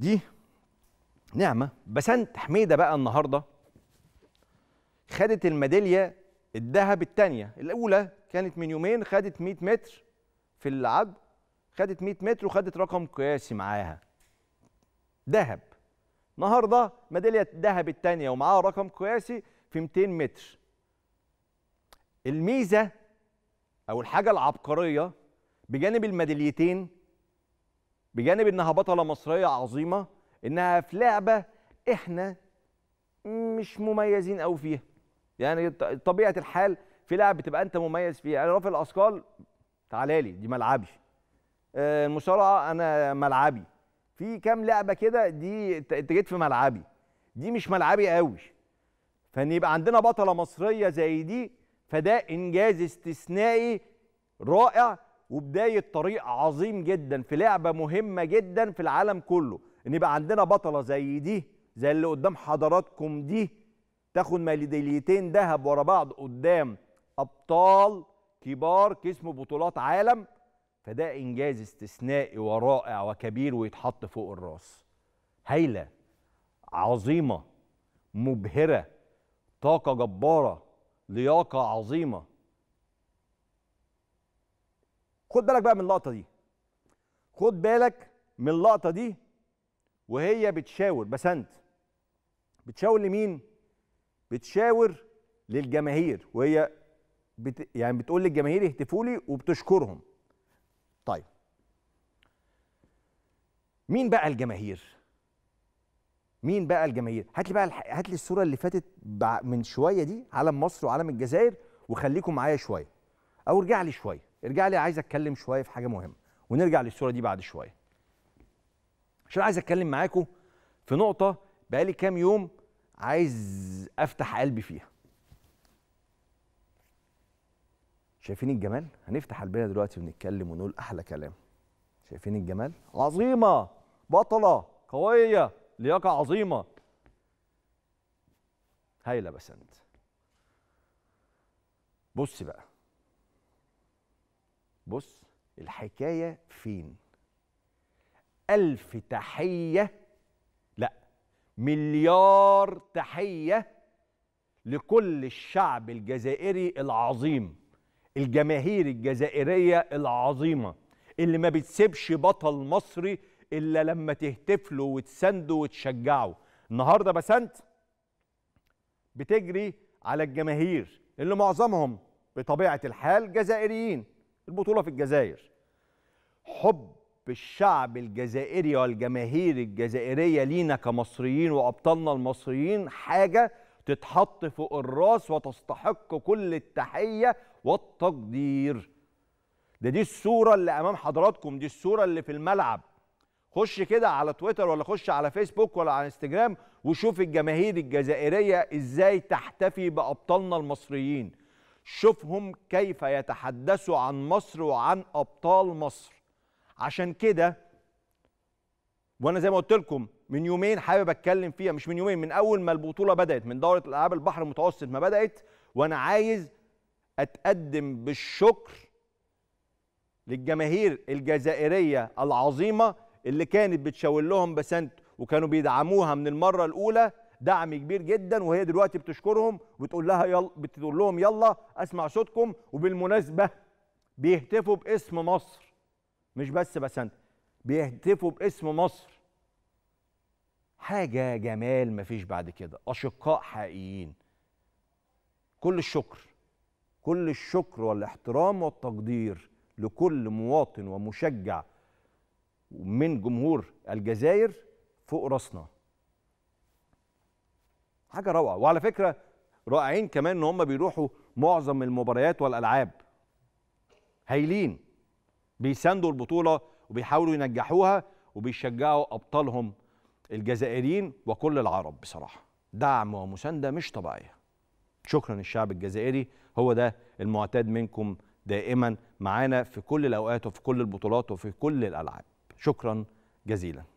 دي نعمه بسنت حميده بقى النهارده خدت الميداليه الذهب الثانيه الاولى كانت من يومين خدت 100 متر في العد خدت 100 متر وخدت رقم قياسي معاها ذهب النهارده ميداليه الذهب الثانيه ومعاها رقم قياسي في 200 متر الميزه او الحاجه العبقريه بجانب الميداليتين بجانب انها بطله مصريه عظيمه انها في لعبه احنا مش مميزين قوي فيها يعني طبيعه الحال في لعب بتبقى انت مميز فيها يعني رفع الاثقال تعالى لي دي ملعبي آه، المصارعه انا ملعبي في كام لعبه كده دي انت جيت في ملعبي دي مش ملعبي قوي فان يبقى عندنا بطله مصريه زي دي فده انجاز استثنائي رائع وبدايه طريق عظيم جدا في لعبه مهمه جدا في العالم كله ان يبقى عندنا بطله زي دي زي اللي قدام حضراتكم دي تاخد ميداليتين ذهب ورا بعض قدام ابطال كبار كسبوا بطولات عالم فده انجاز استثنائي ورائع وكبير ويتحط فوق الراس هايله عظيمه مبهره طاقه جباره لياقه عظيمه خد بالك بقى من اللقطه دي خد بالك من اللقطه دي وهي بتشاور بسنت بتشاور لمين بتشاور للجماهير وهي بت يعني بتقول للجماهير اهتفوا لي وبتشكرهم طيب مين بقى الجماهير مين بقى الجماهير هات لي بقى هات لي الصوره اللي فاتت من شويه دي علم مصر وعلم الجزائر وخليكم معايا شويه او ارجع لي شويه ارجع لي عايز اتكلم شويه في حاجه مهمه ونرجع للصوره دي بعد شويه عشان عايز اتكلم معاكم في نقطه بقالي كام يوم عايز افتح قلبي فيها شايفين الجمال هنفتح قلبنا دلوقتي ونتكلم ونقول احلى كلام شايفين الجمال عظيمه بطله قويه لياقه عظيمه هايله بسنت بص بقى بص الحكاية فين ألف تحية لا مليار تحية لكل الشعب الجزائري العظيم الجماهير الجزائرية العظيمة اللي ما بتسيبش بطل مصري إلا لما تهتف له وتسنده وتشجعه النهاردة بسنت بتجري على الجماهير اللي معظمهم بطبيعة الحال جزائريين البطوله في الجزائر حب الشعب الجزائري والجماهير الجزائريه لينا كمصريين وابطالنا المصريين حاجه تتحط فوق الراس وتستحق كل التحيه والتقدير ده دي الصوره اللي امام حضراتكم دي الصوره اللي في الملعب خش كده على تويتر ولا خش على فيسبوك ولا على انستجرام وشوف الجماهير الجزائريه ازاي تحتفي بابطالنا المصريين شوفهم كيف يتحدثوا عن مصر وعن أبطال مصر عشان كده وأنا زي ما قلت لكم من يومين حابب أتكلم فيها مش من يومين من أول ما البطولة بدأت من دورة الالعاب البحر المتوسط ما بدأت وأنا عايز أتقدم بالشكر للجماهير الجزائرية العظيمة اللي كانت بتشاور لهم بسنت وكانوا بيدعموها من المرة الأولى دعم كبير جدا وهي دلوقتي بتشكرهم وتقول لها يلا بتقول لهم يلا اسمع صوتكم وبالمناسبه بيهتفوا باسم مصر مش بس بسنت بيهتفوا باسم مصر حاجه جمال مفيش بعد كده اشقاء حقيقيين كل الشكر كل الشكر والاحترام والتقدير لكل مواطن ومشجع من جمهور الجزائر فوق راسنا حاجه روعه وعلى فكره رائعين كمان ان هم بيروحوا معظم المباريات والالعاب هايلين بيساندوا البطوله وبيحاولوا ينجحوها وبيشجعوا ابطالهم الجزائريين وكل العرب بصراحه دعم ومسانده مش طبيعيه شكرا للشعب الجزائري هو ده المعتاد منكم دائما معانا في كل الاوقات وفي كل البطولات وفي كل الالعاب شكرا جزيلا